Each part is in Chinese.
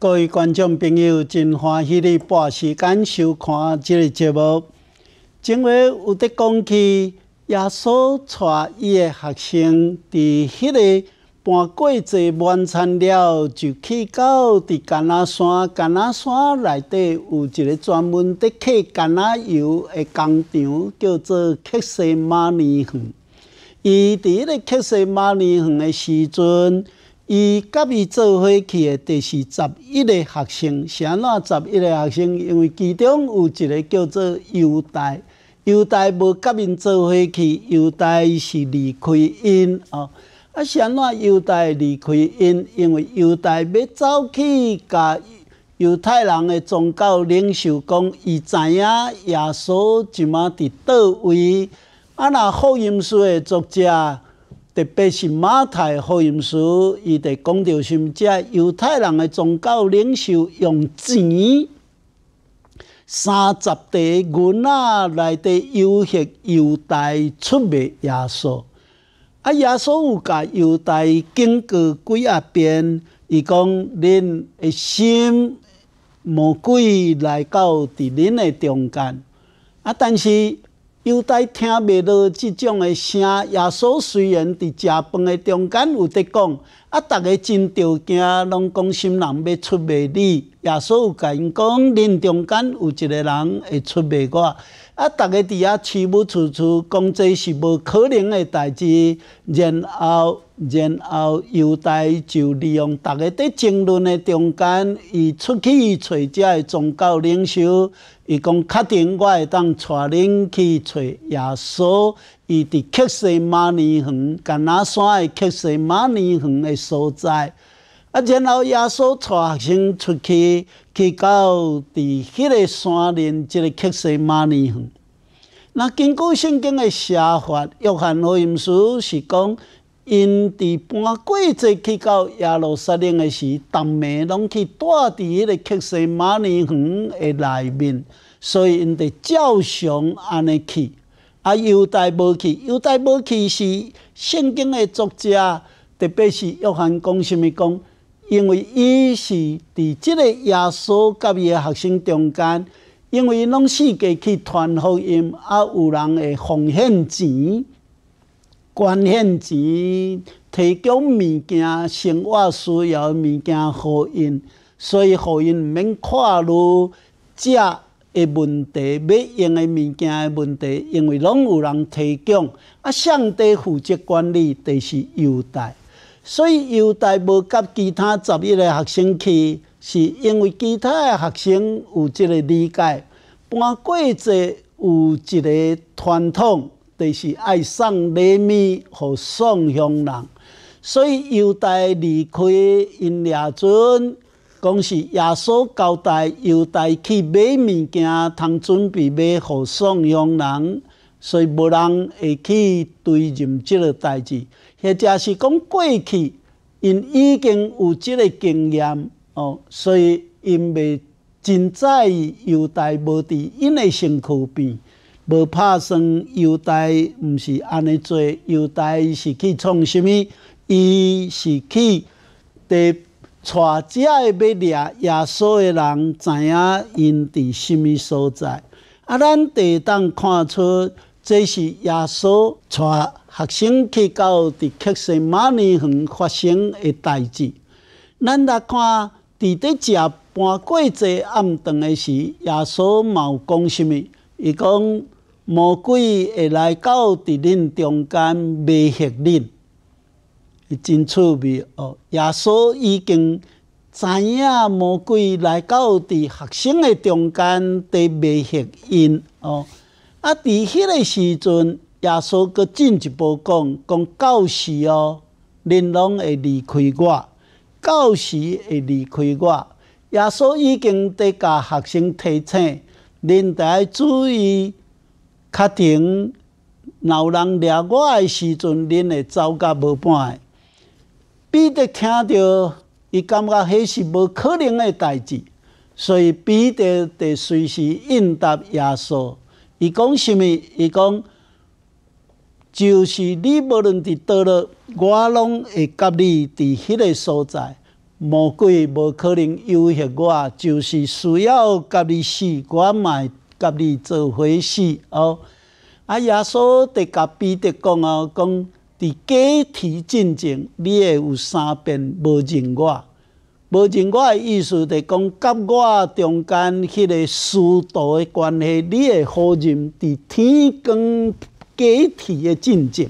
各位观众朋友，真欢喜你半时间收看这个节目。因话有的讲起耶稣带伊个学生，伫迄个办过节晚餐了，就去到伫橄榄山，橄榄山内底有一个专门伫刻橄榄油个工厂，叫做克西玛尼园。伊伫个克西玛尼园个时阵。伊甲伊做伙去的第是十一个学生，是安怎十一个学生？因为其中有一个叫做犹大，犹大无甲伊做伙去，犹大是离开因哦。啊，是安怎犹大离开因，因为犹大要走去甲犹太人的宗教领袖讲，伊知影耶稣即马伫倒位。啊，若福音书的作者。特别是马太福音书，伊在讲到先只犹太人的宗教领袖用钱三十地银啊，来在诱惑犹太出卖耶稣。啊，耶稣有甲犹太经过几啊遍，伊讲恁的心魔鬼来到伫恁的中间，啊，但是。犹在听袂到即种诶声，耶稣虽然伫食饭诶中间有伫讲，啊，大家真着惊，拢讲心人要出袂你。耶稣有甲因讲，恁中间有一个人会出袂我。啊，大家伫遐吹毛求疵，讲这是无可能诶代志，然后。然后犹大就利用大家伫争论的中间，伊出去找遮个宗教领袖，伊讲确定我会当带恁去找耶稣。伊伫克西马尼园，甘那山的克西马尼园的所在。啊，然后耶稣带学生出去，去到伫迄个山林即个克西马尼园。那根据圣经的写法，约翰福音书是讲。因伫搬过节去到亚路撒岭的时，逐暝拢去住伫迄个克西马尼园的内面，所以因得照常安尼去。啊，犹太无去，犹太无去是圣经的作者，特别是约翰讲甚么讲？因为伊是伫即个耶稣甲伊的学生中间，因为拢四界去传福音，啊，有人会奉献钱。捐献钱，提供物件，生活需要物件互因，所以互因免看虑食的问题，要用的物件的问题，因为拢有人提供。啊，上帝负责管理的是优待，所以优待无甲其他十一个学生去，是因为其他的学生有即个理解，搬过者有一个传统。就是爱送礼物互宋江人，所以犹太离开因俩准，讲是耶稣交代犹太去买物件，通准备买互宋江人，所以无人会去追究即个代志，或者是讲过去因已经有即个经验哦，所以因未真在意犹太无伫因的身躯边。无拍算犹大毋是安尼做，犹大是去创啥物？伊是去带遮诶要掠耶稣诶人，知影因伫啥物所在？啊，咱第当看出，这是耶稣带学生去到伫克西马尼园发生诶代志。咱来看，伫咧食饭过节暗顿诶时，耶稣嘛有讲啥物，伊讲。魔鬼会来到伫恁中间，威胁恁，真趣味哦！耶稣已经知影魔鬼来到伫学生诶中间，伫威胁因哦。啊！伫迄个时阵，耶稣佫进一步讲，讲到时哦，恁拢会离开我，到时会离开我。耶稣已经伫甲学生提醒，恁着注意。确定，老人掠我诶时阵，恁会走甲无半个。彼得听到伊感觉迄是无可能诶代志，所以彼得得随时应答耶稣。伊讲啥物？伊讲就是你无论伫倒落，我拢会甲你伫迄个所在。魔鬼无可能诱惑我，就是需要甲你死，我嘛。甲你做伙事哦？啊，耶稣伫甲彼得讲啊，讲伫假体进前，你会有三遍无认我。无认我的意思，就讲甲我中间迄个师徒的关系，你会否认伫天光假体的进前。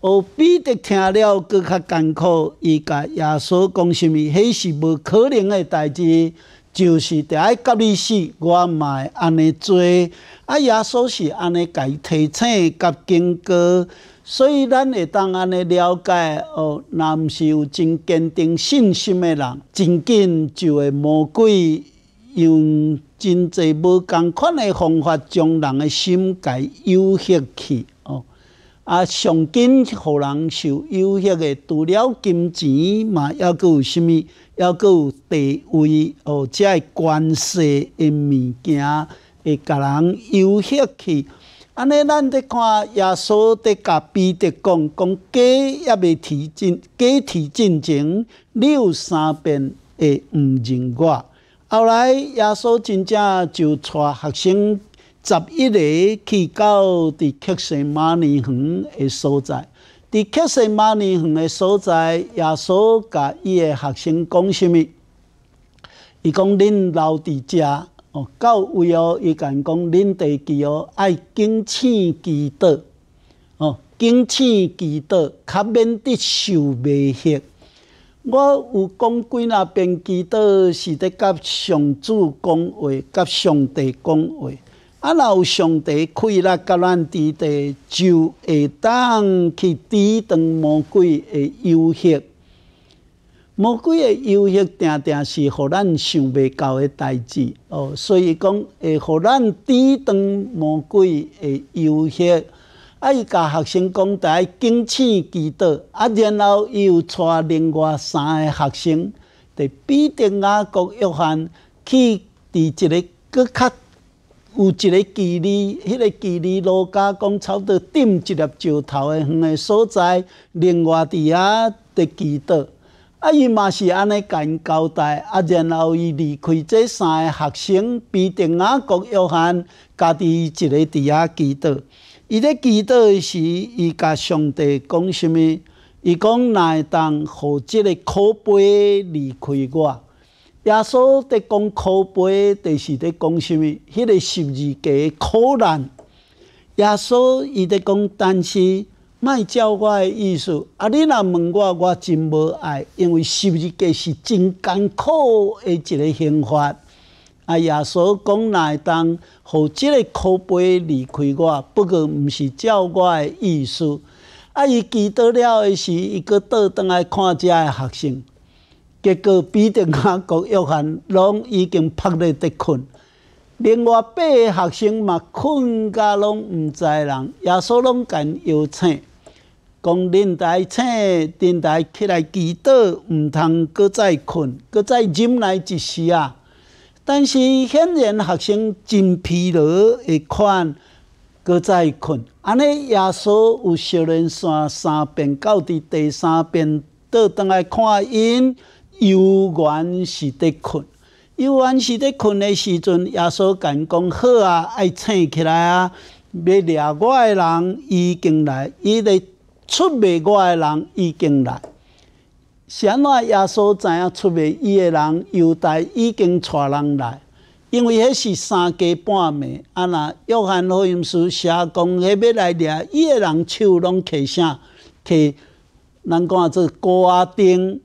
哦，彼得听了更较艰苦，伊甲耶稣讲什么？迄是无可能的代志。就是第爱教历史，我嘛安尼做，啊耶稣是安尼甲伊提醒甲警告，所以咱会当安尼了解哦，若毋是有真坚定信心的人，真紧就会魔鬼用真侪无共款的方法将人的心改诱惑去哦。啊，上紧互人受？优越个除了金钱，嘛，抑佫有甚物，抑佫有地位哦，即个关系的物件会甲人优越去。安尼，咱在看耶稣得甲彼得讲，讲假也袂提进，假提进情，你有三遍会毋认我。后来耶稣真正就带学生。十一个去到伫克什马尼园的所在，伫克什马尼园的所在，耶稣甲伊的学生讲啥物？伊讲恁留伫遮哦，到位哦，伊敢讲恁第几哦，爱敬醒祈祷？哦，敬醒祈祷，较免得受威胁。我有讲几那遍祈祷，是伫甲上主讲话，甲上帝讲话。啊！若有上帝开了格兰地的，就会当去抵挡魔鬼的诱惑。魔鬼的诱惑定定是互咱想未到的代志哦。所以讲会互咱抵挡魔鬼的诱惑。啊！伊甲学生讲，台敬请祈祷。啊！然后伊又带另外三个学生，伫必定啊公约翰去伫一个搁较。有一个距离，迄个距离，罗家差不多垫一粒石头的远的所在，另外伫遐伫祈祷。啊，伊嘛是安尼甲因交代啊，然后伊离开这三个学生，必定阿国约翰家己一个伫遐祈祷。伊在祈祷时，伊甲上帝讲什么？伊讲会当互即的可悲离开我？耶稣在讲苦悲，就是在讲什物？迄个十字架诶苦难。耶稣伊在讲，但是卖教我诶意思，啊，你若问我，我真无爱，因为十字架是真艰苦诶一个刑罚。啊，耶稣讲来当，互即个苦悲离开我，不过毋是照我诶意思。啊，伊记祷了诶是伊个倒转来看遮嘅学生。结果，比定外国约翰拢已经趴咧伫困。另外八个学生嘛，困甲拢毋知人，耶稣拢共摇醒，讲恁台请恁台起来祈祷，毋通搁再困，搁再忍来一时啊！但是显然学生真疲劳，会款，搁再困。安尼耶稣有小人山三遍，到伫第三遍，倒转来看因。犹原是伫困，犹原是伫困的时阵，耶稣讲：讲好啊，爱醒起来啊！要掠我诶人已经来，伊咧出卖我诶人已经来。安怎耶稣知影出卖伊诶人犹在，已经带人来，因为迄是三更半暝。啊，若约翰福音书写讲，迄要来掠伊诶人，手拢起啥？起，咱讲做高啊顶。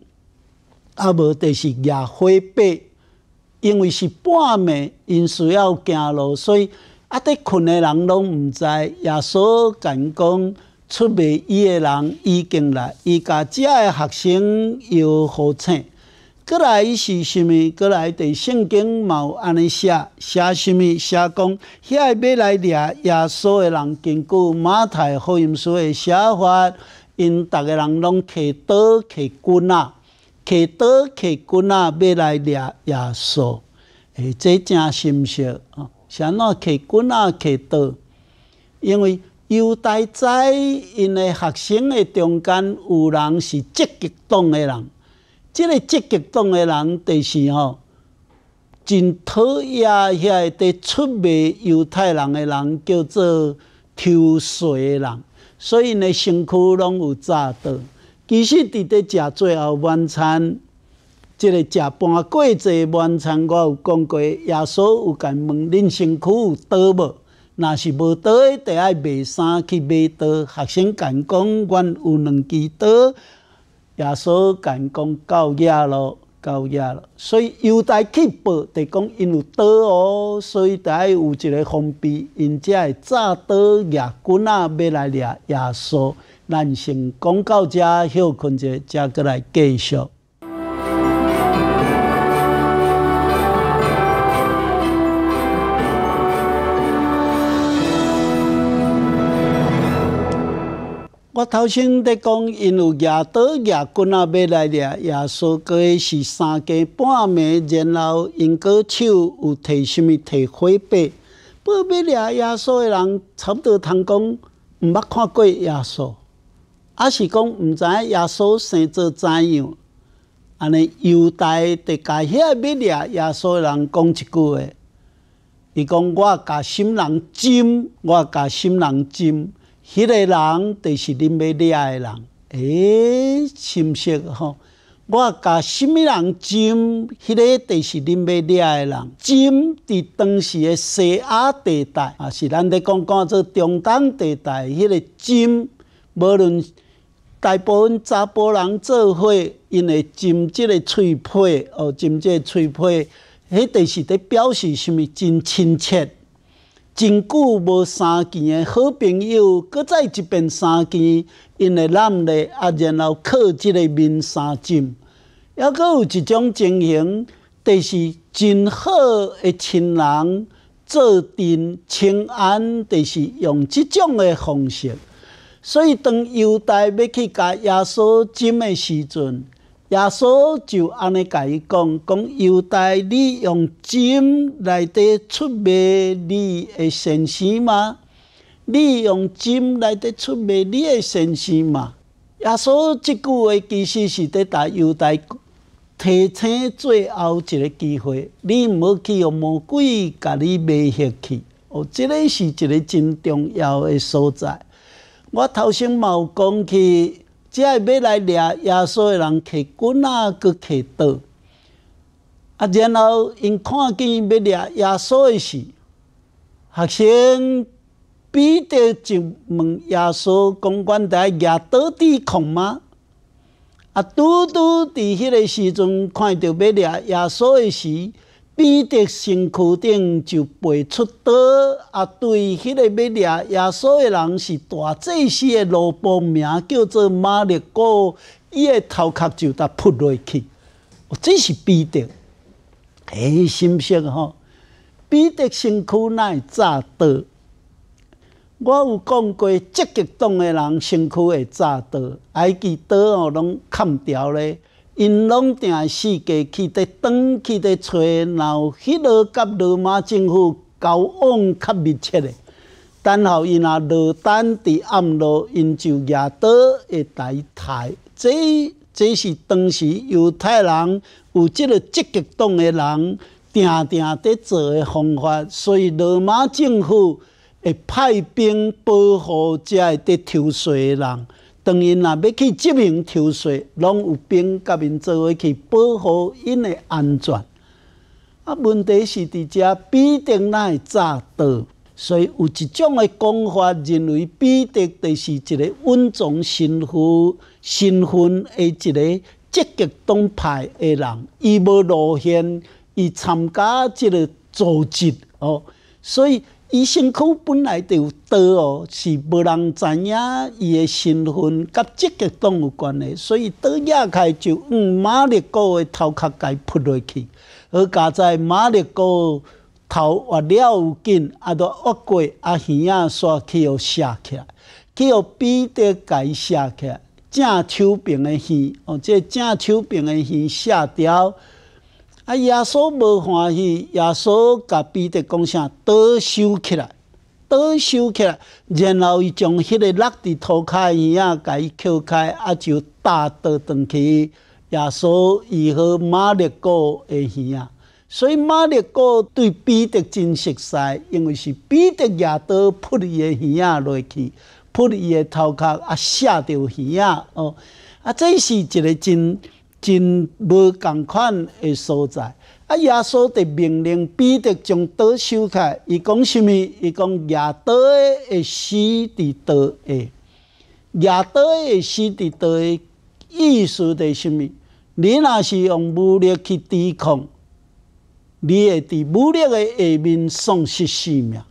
啊！无著是夜灰白，因为是半暝，因需要行路，所以啊，伫困诶人拢毋知。耶稣讲讲出未伊诶人已经来，伊甲遮诶学生又好请。过来是虾物？过来伫圣经有安尼写写虾物？写讲遐要来掠耶稣诶人，经过马太福音书诶写法，因逐个人拢摕刀摕棍仔。骑刀、骑棍啊，要来掠耶稣，诶，这真心笑啊！安怎骑棍啊，骑刀，因为犹太在因的学生的中间有人是积极党的人，这个积极党的人，著是吼，真讨厌遐伫出卖犹太人的人，叫做偷税的人，所以呢，身躯拢有炸弹。其实，伫咧食最后晚餐，即个食半过节晚餐，我有讲过。耶稣有甲问恁辛苦有刀无？若是无刀，得爱卖衫去卖刀。学生甲讲，阮有两支刀。耶稣甲讲，够野咯，够野咯。所以犹太去报，得讲因有刀哦，所以得爱有一个封闭，因才会炸刀、夹棍仔，要来掠耶稣。咱先讲到遮，休困者，下，遮过来继续。我头先在讲，因有举刀、举棍啊，要来掠亚索。过去是三更半暝，然后因个手有提什么提火把，要掠亚索的人，差不多通讲毋捌看过亚索。还是讲毋知影耶稣生做怎样，安尼犹大伫家遐要掠耶稣人讲一句话，伊讲我甲什人斟，我甲什人斟，迄个人著是恁要掠的人。诶、深色吼？我甲什物人斟，迄个著是恁要掠的人。斟伫当时诶西亚地带啊，是咱咧讲讲做中东地带，迄个斟，无论。大部分查甫人做伙，因为浸即个喙皮，哦，浸即个喙皮，迄第是伫表示啥物？真亲切，真久无相见诶，好朋友，搁再一遍相见，因为揽咧啊，然后靠即个面相浸。还佫有一种情形，第是真好诶亲人做阵请安，第是用即种诶方式。所以，当犹大要去甲耶稣金的时阵，耶稣就安尼甲伊讲：讲犹大，你用金来得出卖你的神师吗？你用金来得出卖你的神师吗？耶稣即句话其实是伫甲犹大提醒最后一个机会，你好去用魔鬼甲你卖血去。哦，即个是一个真重要的所在。我头先毛讲去，只系要来掠耶稣的人，放棍啊，去放刀。啊，然后因看见要掠耶稣的时，学生彼得就问耶稣：公关台掠刀底恐吗？啊，拄拄伫迄个时阵，看到要掠耶稣的时。彼得身躯顶就飞出刀，啊，对迄个要掠耶稣的人是大。这时的罗卜，名叫做马利亚，伊的头壳就搭扑落去，即是彼得，嘿，心鲜吼。彼得身躯内炸刀，我有讲过积极动的人身躯会炸刀，挨几刀哦，拢砍掉咧。因拢定四界去在等，去在找，然后迄落甲罗马政府交往较密切的，然后因若落单伫暗路，因就举会来刣，这这是当时犹太人有即个积极党的人定定伫做诶方法，所以罗马政府会派兵保护遮会伫抽水人。当因若要去殖民抽税，拢有兵甲因做伙去保护因的安全。啊，问题是伫遮彼得会炸倒，所以有一种的讲法认为彼得就是一个稳重身份、身份的一个积极党派的人，伊无路宪，伊参加即个组织哦，所以。伊身躯本来就有刀哦是无人知影伊诶身份甲即个党有关系所以刀挟开就往马六甲诶头壳甲伊喷落去而加哉马六甲头越了有劲啊，着越过阿耳仔煞去互射起来去互比着甲伊削起来正手柄诶耳用这正手柄诶耳射掉啊！耶稣无欢喜，耶稣甲彼得讲啥？刀收起来，刀收起来。然后伊将迄个落伫涂诶鱼啊，甲伊扣开，啊就打倒转去。耶稣伊和马利诶鱼啊，所以马利亚对彼得真熟悉，因为是彼得也刀扑伊的鱼啊落去，扑伊的头壳啊射着鱼啊哦。啊，这是一个真。真无共款的所在。啊，耶稣的命令彼得将刀收起，伊讲什么？伊讲亚刀的会死伫刀下。亚刀的死伫刀下，意思的是什么？你那是用武力去抵抗，你会伫武力的下面丧失性命。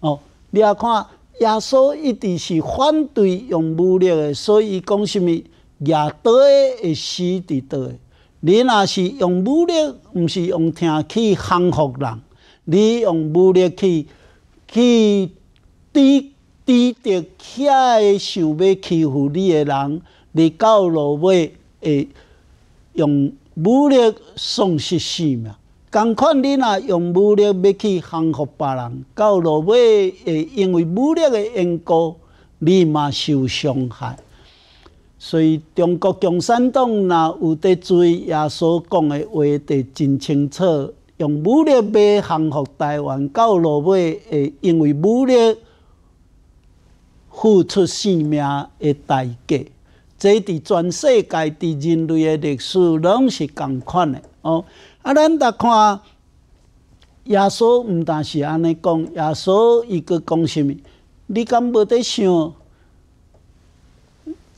哦，你要看耶稣一直是反对用武力的，所以讲什么？也的会死倒对。你若是用武力，不是用疼去降服人。你用武力去去抵抵着遐个想要欺负你的人，你到落尾会用武力丧失性命。同款，你若用武力要去降服别人，到落尾会因为武力的因果，你嘛受伤害。所以，中国共产党若有在做耶稣讲的话，得真清楚。用武力来降服台湾，到落尾会因为武力付出性命的代价。这伫全世界伫人类的历史，拢是共款的。哦，啊，咱大看耶稣毋但是安尼讲，耶稣伊个讲什么？你敢无在想？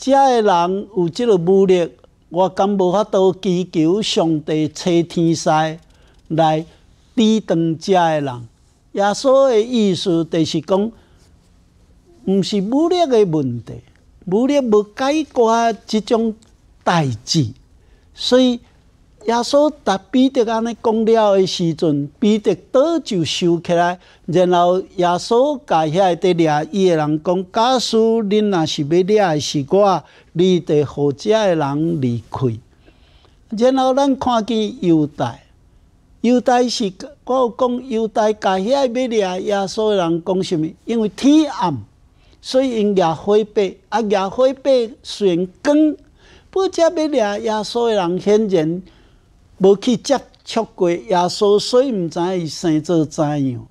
遮的人有即个武力，我敢无法度祈求上帝、找天师来治挡遮的人。耶稣的意思就是讲，毋是武力的问题，武力无解决即种代志，所以。耶稣达彼得安尼讲了的时阵，彼得刀就收起来，然后耶稣家下在掠伊的人讲：假使恁若是要掠的是我，你得好食的人离开。然后咱看见犹大，犹大是我讲犹大家下要掠耶稣的人讲什么？因为天暗，所以因掠火白，啊掠火白选光，不只要掠耶稣的人，显然。无去接触过耶稣，所以毋知伊生做怎样。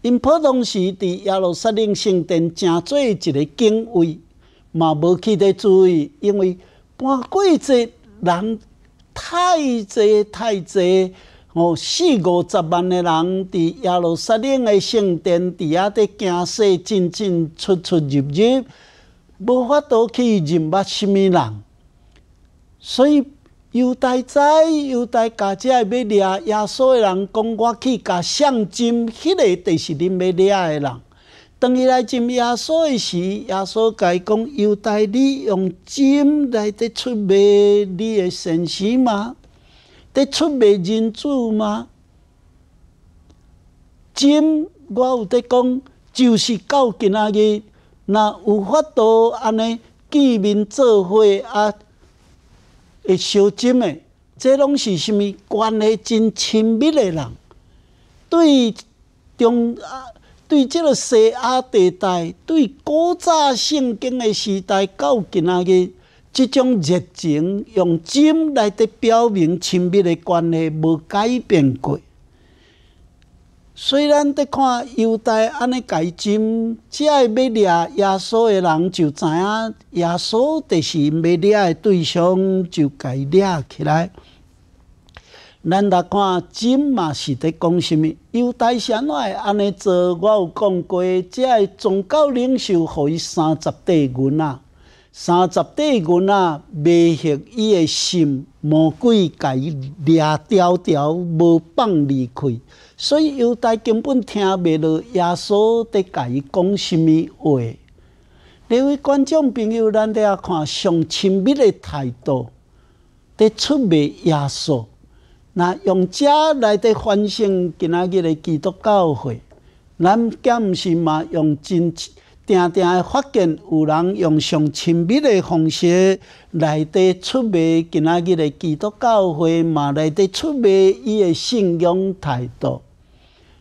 因普通时伫耶路撒冷圣殿正做一个敬畏，嘛无去得注意，因为半过节人太侪太侪，哦四五十万的人伫耶路撒冷的圣殿伫遐伫行说进进出出入入，无法度去认捌虾物人，所以。犹太在犹太家只个要掠耶稣的人，讲我去甲上金，迄个就是恁要掠的人。当伊来进耶稣的时，稣甲伊讲，犹大，你用金来得出卖你的神师吗？得出卖人主吗？金，我有得讲，就是到今仔日，若有法度安尼见面做伙啊。会烧金的，这拢是啥物关系真亲密的人，对中啊，对即个西亚地带，对古早圣经的时代，到今啊，个，即种热情用金来伫表明亲密的关系，无改变过。虽然伫看犹太安尼解金，只爱要掠耶稣的人就知影，耶稣就是要掠的对象，就该掠起来。咱来看金嘛，是伫讲什物？犹待向外安尼做，我有讲过，只爱宗教领袖互伊三十块银子。三十块银啊，卖血，伊的心魔鬼伊掠条条，无放离开，所以犹太根本听袂落耶稣在伊讲什么话。两位观众朋友，咱要看上亲密的态度，在出卖耶稣。那用这来在反省今仔日的基督教会，咱敢不是嘛用真？定定会发现有人用上亲密的方式来在出卖今仔日的基督教会，嘛来在出卖伊的信仰态度。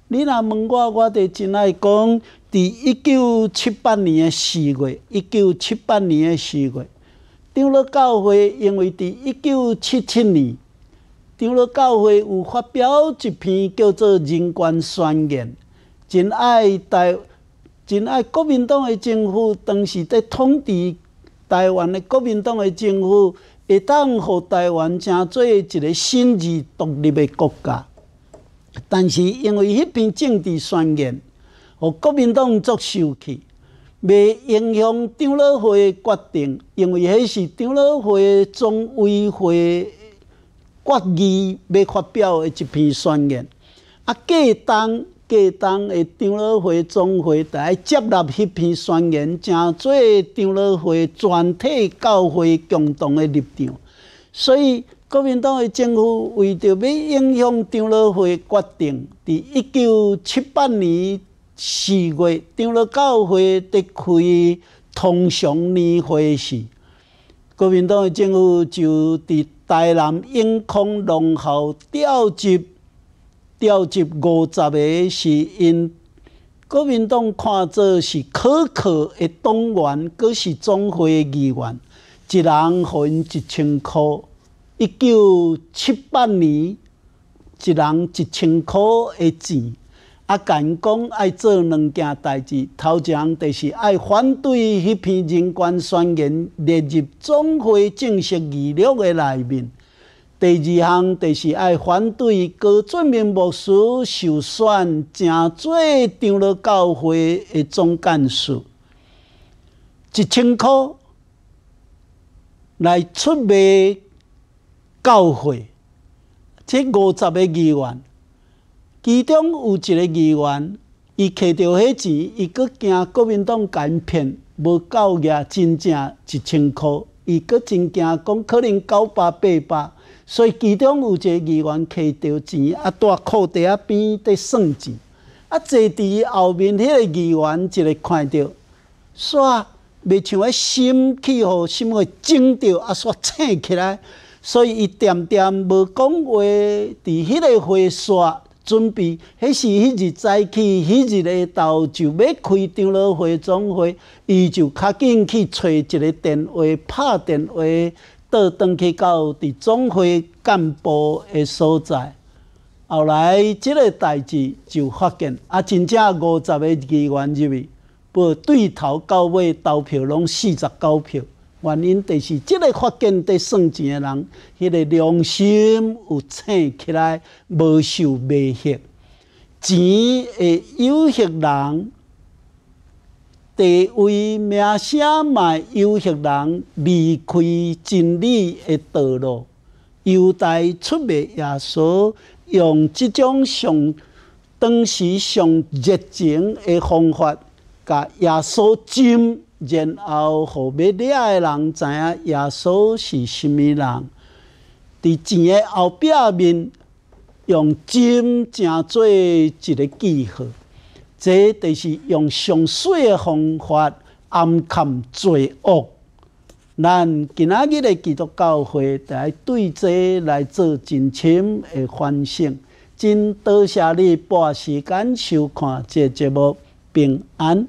你若问我，我就真爱讲，伫一九七八年的四月，一九七八年的四月，张乐教会因为伫一九七七年，张乐教会有发表一篇叫做《人权宣言》，真爱带。真爱国民党诶，政府当时在统治台湾诶，国民党诶，政府会当互台湾诚做一个新而独立诶国家。但是因为迄边政治宣言，互国民党作秀气，未影响张老会诶决定，因为迄是张老会总委会决议未发表诶一篇宣言。啊，过当。过冬的长老会总会台接纳迄篇宣言，成做长老会全体教会共同的立场。所以，国民党的政府为着要影响长老会决定，伫一九七八年四月，长老教会召开通常年会时，国民党的政府就伫台南永康农校召集。召集五十个是因国民党看作是可靠的党员，佫是总会议员，一人分一千块。一九七八年，一人一千块的钱。啊，敢讲爱做两件代志，头一项就是爱反对迄篇人权宣言列入总会正式议录的内面。第二项就是爱反对高俊明牧师受选，正做张罗教会的总干事，一千块来出卖教会，即五十个议员，其中有一个议员，伊摕着迄钱，伊阁惊国民党敢骗，无够额真正一千块，伊阁真惊讲可能九百、八百。所以其中有一个议员摕到钱，啊，带裤袋啊边在算钱，啊，坐伫后面迄个议员就会看到，煞袂像个心气好，心会精着，啊，煞青起来。所以伊点点无讲话，伫迄个会煞准备，迄是迄日早起，迄日下昼就要开张了会总会，伊就较紧去揣一个电话，拍电话。倒登去到伫总会干部的所在，后来即个代志就发现，啊，真正五十个议员入去，被对头到尾投票拢四十九票，原因就是即个发现伫算钱的人，迄个良心有醒起来，无受威胁，钱会诱惑人。地位名声卖诱惑人离开真理的道路，犹太出卖耶稣，用即种上当时上热情的方法，甲耶稣浸，然后好掠的人知影耶稣是甚物人。伫钱的后壁面，用浸正做一个记号。这就是用上水的方法暗藏罪恶。咱今仔日的基督教会在对这来做真深的反省。真多谢你半时间收看这节目，平安。